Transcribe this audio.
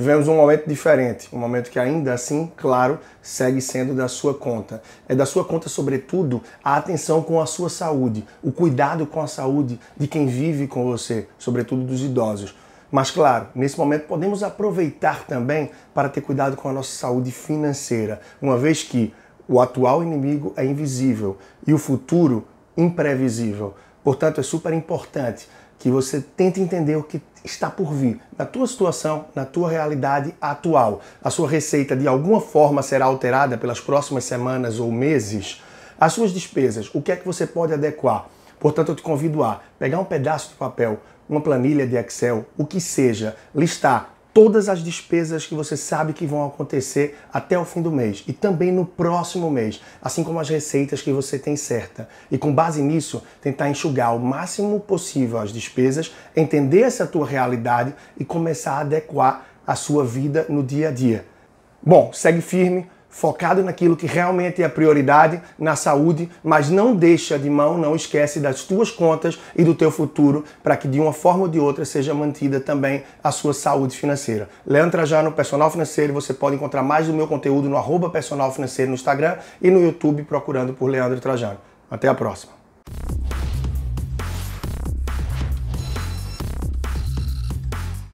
Vivemos um momento diferente, um momento que ainda assim, claro, segue sendo da sua conta. É da sua conta, sobretudo, a atenção com a sua saúde, o cuidado com a saúde de quem vive com você, sobretudo dos idosos. Mas, claro, nesse momento podemos aproveitar também para ter cuidado com a nossa saúde financeira, uma vez que o atual inimigo é invisível e o futuro imprevisível. Portanto, é super importante que você tente entender o que está por vir na tua situação, na tua realidade atual. A sua receita de alguma forma será alterada pelas próximas semanas ou meses. As suas despesas, o que é que você pode adequar? Portanto, eu te convido a pegar um pedaço de papel, uma planilha de Excel, o que seja, listar todas as despesas que você sabe que vão acontecer até o fim do mês e também no próximo mês, assim como as receitas que você tem certa. E com base nisso, tentar enxugar o máximo possível as despesas, entender essa tua realidade e começar a adequar a sua vida no dia a dia. Bom, segue firme focado naquilo que realmente é a prioridade, na saúde, mas não deixa de mão, não esquece das tuas contas e do teu futuro para que de uma forma ou de outra seja mantida também a sua saúde financeira. Leandro Trajano, Personal Financeiro, você pode encontrar mais do meu conteúdo no arroba Personal Financeiro no Instagram e no YouTube procurando por Leandro Trajano. Até a próxima.